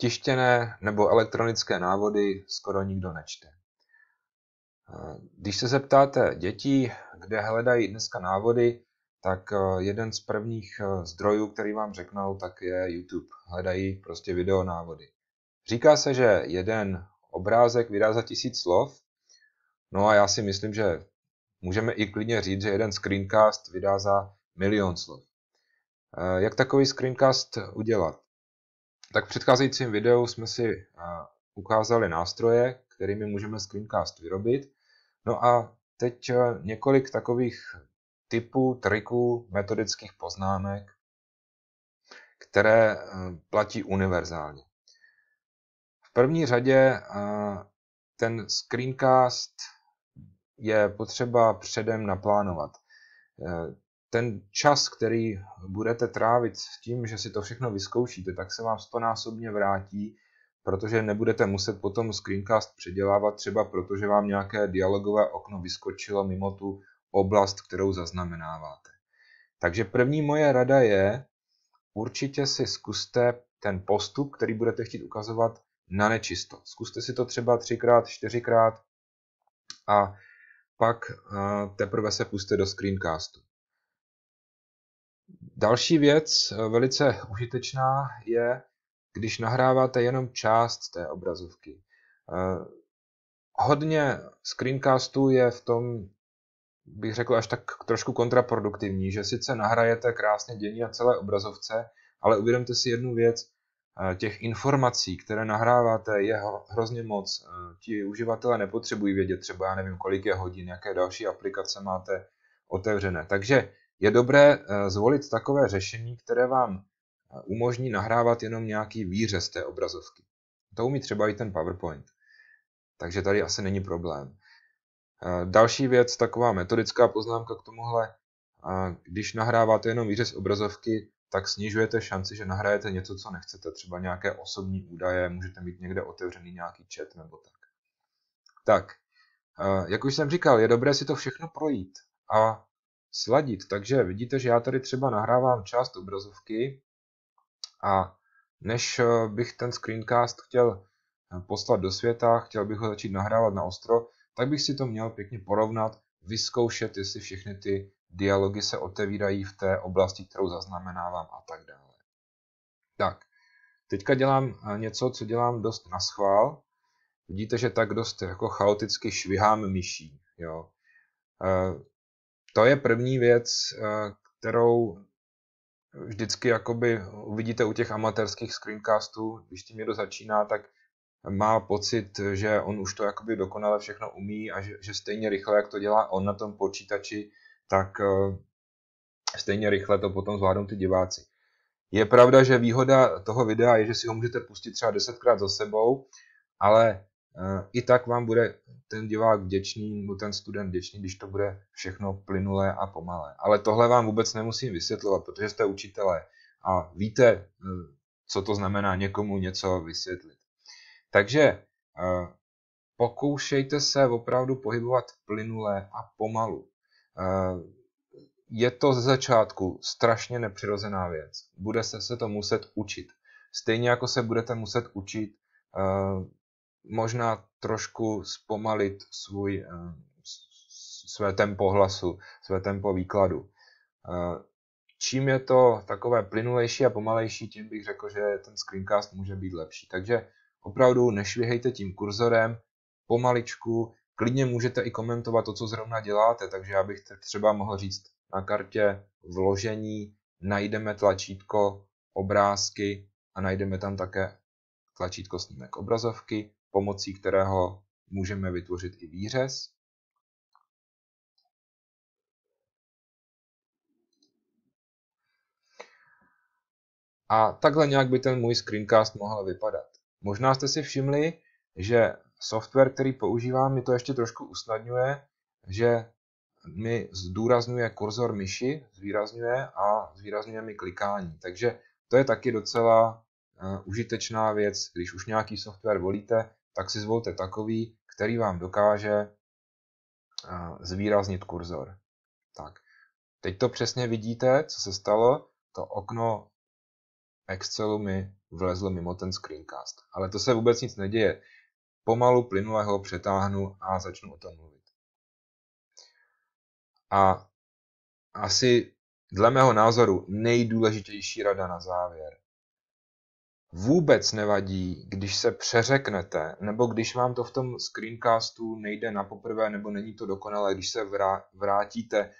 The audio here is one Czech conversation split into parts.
Tištěné nebo elektronické návody skoro nikdo nečte. Eh, když se zeptáte dětí, kde hledají dneska návody, tak eh, jeden z prvních eh, zdrojů, který vám řeknou, tak je YouTube. Hledají prostě videonávody. Říká se, že jeden obrázek vydá za tisíc slov, no a já si myslím, že můžeme i klidně říct, že jeden screencast vydá za milion slov. Jak takový screencast udělat? Tak v předcházejícím videu jsme si eh, ukázali nástroje, kterými můžeme screencast vyrobit. No a teď eh, několik takových typů, triků, metodických poznámek, které eh, platí univerzálně. V první řadě ten screencast je potřeba předem naplánovat ten čas, který budete trávit s tím, že si to všechno vyzkoušíte, tak se vám stonásobně vrátí, protože nebudete muset potom screencast předělávat třeba protože vám nějaké dialogové okno vyskočilo mimo tu oblast, kterou zaznamenáváte. Takže první moje rada je, určitě si zkuste ten postup, který budete chtít ukazovat, na nečisto. Zkuste si to třeba třikrát, čtyřikrát a pak eh, teprve se puste do screencastu. Další věc, eh, velice užitečná, je, když nahráváte jenom část té obrazovky. Eh, hodně screencastů je v tom, bych řekl, až tak trošku kontraproduktivní, že sice nahrajete krásně dění na celé obrazovce, ale uvědomte si jednu věc, eh, těch informací, které nahráváte, je hrozně moc. Ti uživatelé nepotřebují vědět třeba, já nevím, kolik je hodin, jaké další aplikace máte otevřené. Takže je dobré eh, zvolit takové řešení, které vám eh, umožní nahrávat jenom nějaký výřez té obrazovky. To umí třeba i ten PowerPoint. Takže tady asi není problém. Eh, další věc, taková metodická poznámka k tomuhle. Když nahráváte jenom výřez obrazovky, tak snižujete šanci, že nahrajete něco, co nechcete, třeba nějaké osobní údaje, můžete mít někde otevřený nějaký chat nebo tak. Tak, jak už jsem říkal, je dobré si to všechno projít a sladit. Takže vidíte, že já tady třeba nahrávám část obrazovky a než eh, bych ten screencast chtěl eh, poslat do světa, chtěl bych ho začít nahrávat na ostro, tak bych si to měl pěkně porovnat, vyzkoušet, jestli všechny ty dialogy se otevírají v té oblasti, kterou zaznamenávám a tak dále. Tak, teďka dělám eh, něco, co dělám dost na schvál. Vidíte, že tak dost jako chaoticky švihám myší. Jo to je první věc, eh, kterou vždycky jakoby uvidíte u těch amatérských screencastů, když tím někdo začíná, tak má pocit, že on už to jakoby dokonale všechno umí a že, že stejně rychle, jak to dělá on na tom počítači, tak eh, stejně rychle to potom zvládnou ty diváci. Je pravda, že výhoda toho videa je, že si ho můžete pustit třeba desetkrát za sebou, ale i tak vám bude ten divák vděčný, nebo ten student vděčný, když to bude všechno plynulé a pomalé. Ale tohle vám vůbec nemusím vysvětlovat, protože jste učitelé a víte, e, co to znamená někomu něco vysvětlit. Takže e, pokoušejte se opravdu pohybovat plynulé a pomalu. E, je to ze začátku strašně nepřirozená věc. Bude se, se to muset učit. Stejně jako se budete muset učit možná trošku zpomalit svůj, eh, své tempo hlasu, své tempo výkladu. Eh, čím je to takové plynulejší a pomalejší, tím bych řekl, že ten screencast může být lepší. Takže opravdu nešvihejte tím kurzorem, pomaličku, klidně můžete i komentovat to, co zrovna děláte, takže já bych třeba mohl říct na kartě vložení najdeme tlačítko obrázky a najdeme tam také tlačítko snímek obrazovky pomocí kterého můžeme vytvořit i výřez. A takhle nějak by ten můj screencast mohl vypadat. Možná jste si všimli, že software, který používám, mi to ještě trošku usnadňuje, že mi zdůrazňuje kurzor myši, zvýrazňuje a zvýrazňuje mi klikání. Takže to je taky docela eh, užitečná věc, když už nějaký software volíte, tak si zvolte takový, který vám dokáže eh, zvýraznit kurzor. Tak, teď to přesně vidíte, co se stalo. To okno Excelu mi vlezlo mimo ten screencast. Ale to se vůbec nic neděje. Pomalu plynule ho přetáhnu a začnu o tom mluvit. A asi dle mého názoru nejdůležitější rada na závěr. Vůbec nevadí, když se přeřeknete, nebo když vám to v tom screencastu nejde na poprvé, nebo není to dokonalé, když se vrátíte.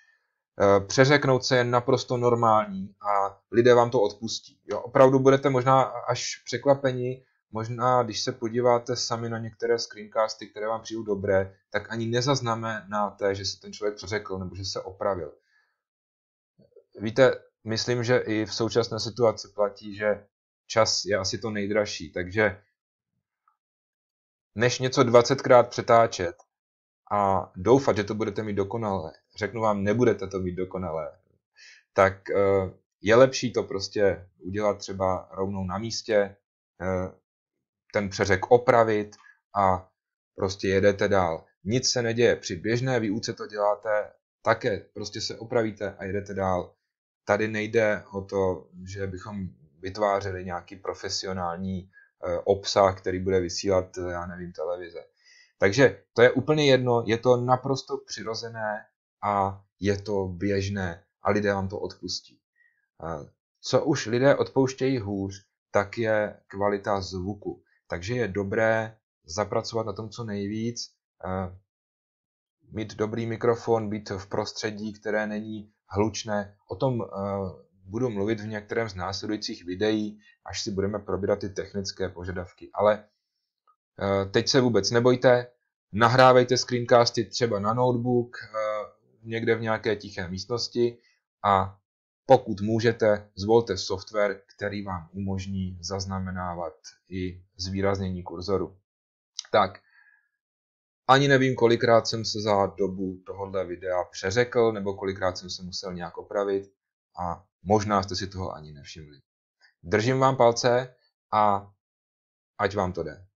Eh, přeřeknout se je naprosto normální a lidé vám to odpustí. Jo, opravdu budete možná až překvapeni, možná když se podíváte sami na některé screencasty, které vám přijdu dobré, tak ani nezaznamenáte, že se ten člověk přeřekl nebo že se opravil. Víte, myslím, že i v současné situaci platí, že čas je asi to nejdražší, takže než něco 20krát přetáčet a doufat, že to budete mít dokonalé, řeknu vám, nebudete to mít dokonalé, tak eh, je lepší to prostě udělat třeba rovnou na místě, eh, ten přeřek opravit a prostě jedete dál. Nic se neděje. Při běžné výuce to děláte také. Prostě se opravíte a jedete dál. Tady nejde o to, že bychom vytvářeli nějaký profesionální eh, obsah, který bude vysílat, eh, já nevím, televize. Takže to je úplně jedno, je to naprosto přirozené a je to běžné a lidé vám to odpustí. Eh, co už lidé odpouštějí hůř, tak je kvalita zvuku. Takže je dobré zapracovat na tom co nejvíc, mít dobrý mikrofon, být v prostředí, které není hlučné. O tom budu mluvit v některém z následujících videí, až si budeme probírat ty technické požadavky. Ale eh, teď se vůbec nebojte, nahrávejte screencasty třeba na notebook, eh, někde v nějaké tiché místnosti a pokud můžete, zvolte software, který vám umožní zaznamenávat i zvýraznění kurzoru. Tak, ani nevím, kolikrát jsem se za dobu tohohle videa přeřekl, nebo kolikrát jsem se musel nějak opravit a možná jste si toho ani nevšimli. Držím vám palce a ať vám to jde.